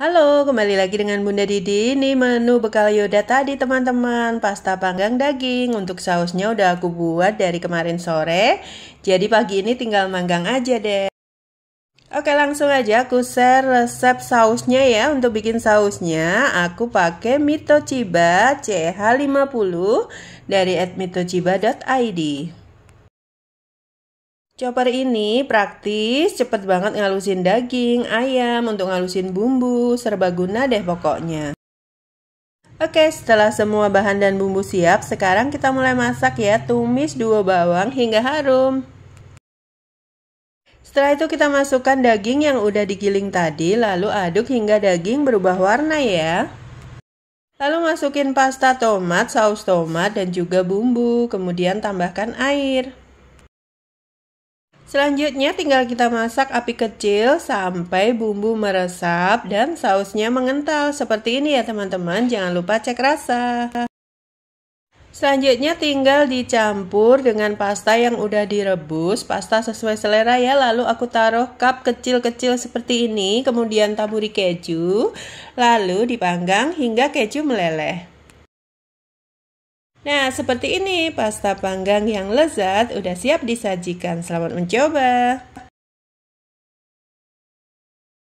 Halo, kembali lagi dengan Bunda Didi. Ini menu bekal Yoda tadi teman-teman. Pasta panggang daging. Untuk sausnya udah aku buat dari kemarin sore. Jadi pagi ini tinggal manggang aja deh. Oke langsung aja aku share resep sausnya ya Untuk bikin sausnya aku pakai Mitochiba CH50 dari atmitochiba.id Chopper ini praktis, cepet banget ngalusin daging, ayam, untuk ngalusin bumbu, serbaguna deh pokoknya. Oke, setelah semua bahan dan bumbu siap, sekarang kita mulai masak ya, tumis dua bawang hingga harum. Setelah itu kita masukkan daging yang udah digiling tadi, lalu aduk hingga daging berubah warna ya. Lalu masukin pasta tomat, saus tomat, dan juga bumbu, kemudian tambahkan air. Selanjutnya tinggal kita masak api kecil sampai bumbu meresap dan sausnya mengental. Seperti ini ya teman-teman, jangan lupa cek rasa. Selanjutnya tinggal dicampur dengan pasta yang udah direbus, pasta sesuai selera ya. Lalu aku taruh cup kecil-kecil seperti ini, kemudian taburi keju, lalu dipanggang hingga keju meleleh. Nah, seperti ini pasta panggang yang lezat udah siap disajikan. Selamat mencoba.